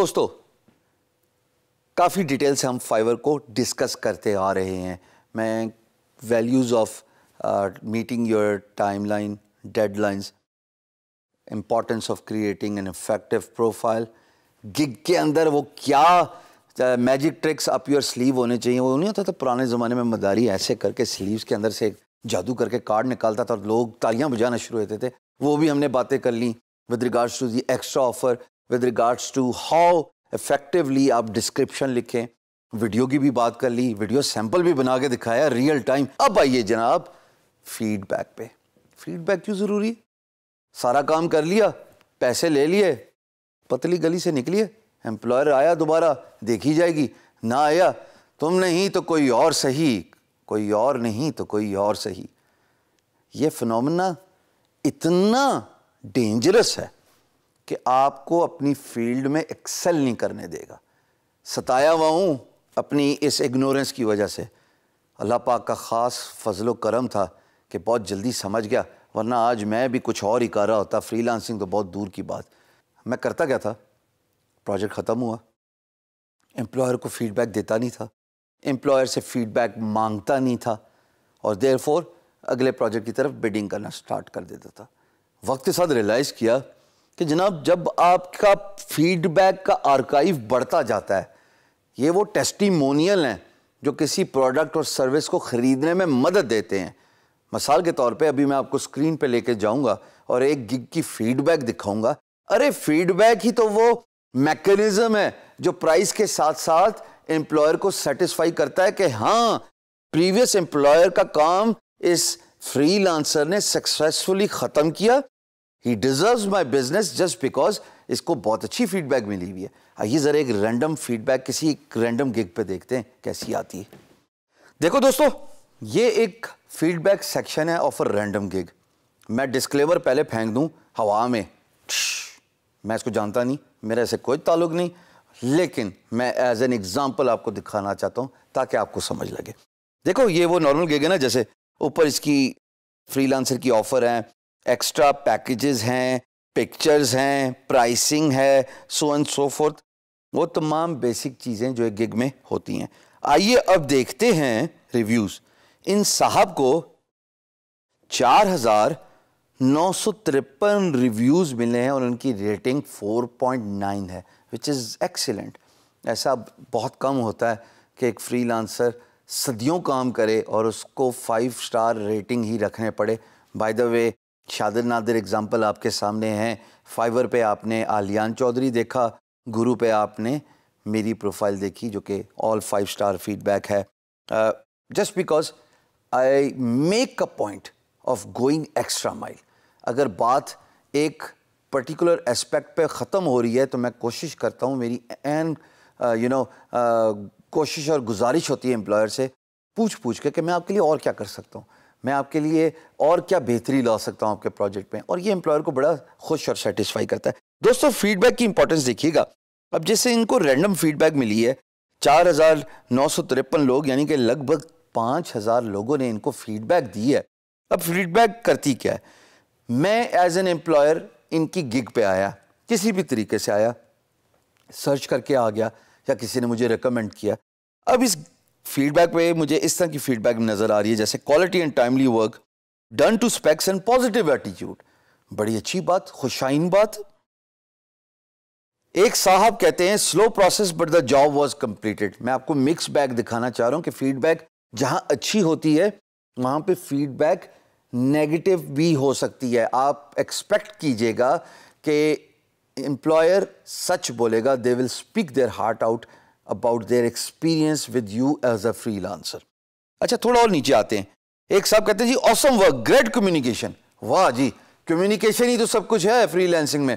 दोस्तों काफ़ी डिटेल से हम फाइवर को डिस्कस करते आ रहे हैं मैं values of meeting your timeline deadlines importance of creating an effective profile gig के अंदर वो क्या magic tricks up your sleeve होने चाहिए वो नहीं होता था पुराने ज़माने में मदारी ऐसे करके स्लीव्स के अंदर से जादू करके कार्ड निकालता था और लोग तालियां बजाना शुरू होते थे वो भी हमने बातें कर ली with regards to the extra offer with regards to how effectively आप डिस्क्रिप्शन लिखें वीडियो की भी बात कर ली वीडियो सैंपल भी बना के दिखाया रियल टाइम अब आइए जनाब फीडबैक पे फीडबैक क्यों ज़रूरी है सारा काम कर लिया पैसे ले लिए पतली गली से निकलिए एम्प्लॉयर आया दोबारा देखी जाएगी ना आया तुम नहीं तो कोई और सही कोई और नहीं तो कोई और सही ये फिनोमिना इतना डेंजरस है कि आपको अपनी फील्ड में एक्सेल नहीं करने देगा सताया हुआ हूँ अपनी इस इग्नोरेंस की वजह से अल्लाह पाक का ख़ास व करम था कि बहुत जल्दी समझ गया वरना आज मैं भी कुछ और ही कर रहा होता फ्रीलांसिंग तो बहुत दूर की बात मैं करता क्या था प्रोजेक्ट ख़त्म हुआ एम्प्लॉयर को फीडबैक देता नहीं था एम्प्लॉयर से फीडबैक मांगता नहीं था और देर अगले प्रोजेक्ट की तरफ बिडिंग करना स्टार्ट कर देता था वक्त के साथ रियलाइज़ किया कि जनाब जब आपका फीडबैक का आर्काइव बढ़ता जाता है ये वो टेस्टिमोनियल हैं जो किसी प्रोडक्ट और सर्विस को ख़रीदने में मदद देते हैं मिसाल के तौर पे अभी मैं आपको स्क्रीन पे लेके जाऊंगा और एक गिग की फीडबैक दिखाऊंगा अरे फीडबैक ही तो वो मैकेनिज्म है जो प्राइस के साथ साथ एम्प्लॉयर को सेटिस्फाई करता है कि हाँ प्रीवियस एम्प्लॉयर का काम इस फ्रीलांसर ने सक्सेसफुली ख़त्म किया he deserve my business just because इसको बहुत अच्छी फीडबैक मिली हुई है आइए ज़रा एक रैंडम फीडबैक किसी एक रैंडम गिग पे देखते हैं कैसी आती है देखो दोस्तों ये एक फीडबैक सेक्शन है ऑफ अ रैंडम गिग मैं डिस्क्लेवर पहले फेंक दूं हवा में मैं इसको जानता नहीं मेरा ऐसे कोई ताल्लुक नहीं लेकिन मैं एज एन एग्जाम्पल आपको दिखाना चाहता हूँ ताकि आपको समझ लगे देखो ये वो नॉर्मल गिग है ना जैसे ऊपर इसकी फ्रीलांसर की ऑफर है एक्स्ट्रा पैकेजेस हैं पिक्चर्स हैं प्राइसिंग है सो एंड सो फोर्थ वो तमाम बेसिक चीज़ें जो एक गिग में होती हैं आइए अब देखते हैं रिव्यूज़ इन साहब को चार हज़ार नौ सौ तिरपन रिव्यूज़ मिले हैं और उनकी रेटिंग फोर पॉइंट नाइन है विच इज़ एक्सीलेंट ऐसा बहुत कम होता है कि एक फ्रीलांसर सदियों काम करे और उसको फाइव स्टार रेटिंग ही रखने पड़े बाय द वे शादिर नादिर एग्ज़ाम्पल आपके सामने हैं फाइवर पे आपने आलियान चौधरी देखा गुरु पे आपने मेरी प्रोफाइल देखी जो कि ऑल फाइव स्टार फीडबैक है just because I make a point of going extra mile अगर बात एक पर्टिकुलर एस्पेक्ट पे ख़त्म हो रही है तो मैं कोशिश करता हूँ मेरी एन यू नो कोशिश और गुजारिश होती है एम्प्लॉयर से पूछ पूछ के कि मैं आपके लिए और क्या कर सकता हूँ मैं आपके लिए और क्या बेहतरी ला सकता हूं आपके प्रोजेक्ट में और ये एम्प्लॉयर को बड़ा खुश और सेटिस्फाई करता है दोस्तों फीडबैक की इंपॉर्टेंस देखिएगा अब जैसे इनको रैंडम फीडबैक मिली है चार हज़ार नौ सौ तिरपन लोग यानी कि लगभग पाँच हज़ार लोगों ने इनको फीडबैक दी है अब फीडबैक करती क्या है मैं एज एन एम्प्लॉयर इनकी गिग पे आया किसी भी तरीके से आया सर्च करके आ गया या किसी ने मुझे रिकमेंड किया अब इस फीडबैक पे मुझे इस तरह की फीडबैक नज़र आ रही है जैसे quality and timely work done to specs and positive attitude बड़ी अच्छी बात खुशाइन बात एक साहब कहते हैं slow process but the job was completed मैं आपको मिक्स बैग दिखाना चाह रहा हूं कि फीडबैक जहां अच्छी होती है वहां पे फीडबैक नेगेटिव भी हो सकती है आप एक्सपेक्ट कीजिएगा कि एम्प्लॉयर सच बोलेगा they will speak their heart out about their experience with you as a freelancer अच्छा थोड़ा और नीचे आते हैं एक साहब कहते हैं जी ऑसम वर्क ग्रेट कम्युनिकेशन वाह जी कम्युनिकेशन ही तो सब कुछ है फ्रीलांसिंग में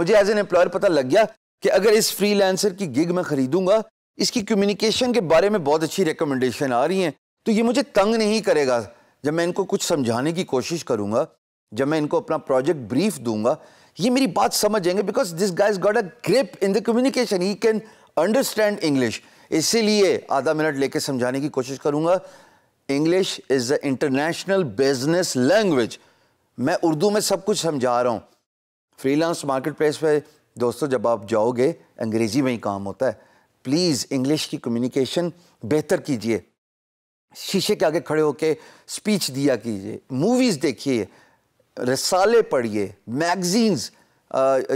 मुझे एज एन एम्प्लॉयर पता लग गया कि अगर इस फ्रीलांसर की गिग मैं खरीदूंगा इसकी कम्युनिकेशन के बारे में बहुत अच्छी रिकमेंडेशन आ रही हैं तो ये मुझे तंग नहीं करेगा जब मैं इनको कुछ समझाने की कोशिश करूंगा जब मैं इनको अपना प्रोजेक्ट ब्रीफ दूंगा ये मेरी बात समझ जाएंगे because this guys got a grip in the communication he can understand English इसीलिए आधा मिनट लेके समझाने की कोशिश करूंगा English is the international business language मैं उर्दू में सब कुछ समझा रहा हूँ फ्रीलांस मार्केट प्लेस पर दोस्तों जब आप जाओगे अंग्रेज़ी में ही काम होता है प्लीज़ इंग्लिश की कम्युनिकेशन बेहतर कीजिए शीशे के आगे खड़े होके स्पीच दिया कीजिए मूवीज़ देखिए रसाले पढ़िए मैगजीन्स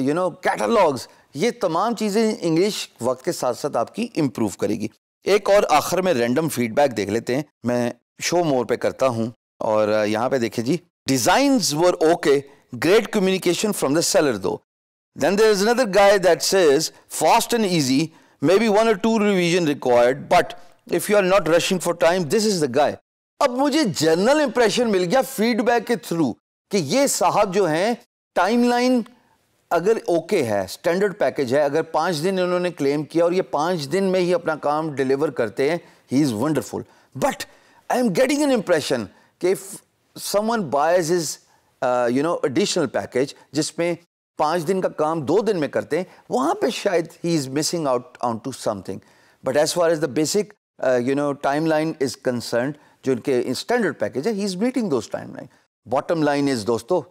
यू नो कैटलॉग्स ये तमाम चीज़ें इंग्लिश वक्त के साथ साथ आपकी इम्प्रूव करेगी एक और आखिर में रेंडम फीडबैक देख लेते हैं मैं शो मोर पे करता हूँ और यहाँ पे देखें जी design were okay great communication from the seller though then there is another guy that says fast and easy may be one or two revision required but if you are not rushing for time this is the guy अब मुझे general impression मिल गया feedback के through कि ये साहब जो हैं timeline अगर ओके है स्टैंडर्ड पैकेज है अगर पाँच दिन इन्होंने क्लेम किया और ये पाँच दिन में ही अपना काम डिलीवर करते हैं he is wonderful but I am getting an impression कि if someone buys is you know additional package जिसमें पाँच दिन का काम दो दिन में करते हैं वहाँ पे शायद he is missing out on to something but as far as the basic you know time line is concern जो इनके स्टैंडर्ड पैकेज है he is meeting those time line bottom line is दोस्तों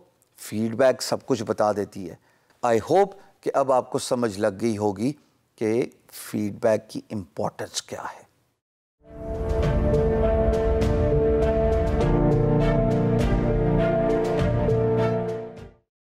फीडबैक सब कुछ बता देती है I hope कि अब आपको समझ लग गई होगी कि फीडबैक की इम्पोर्टेंस क्या है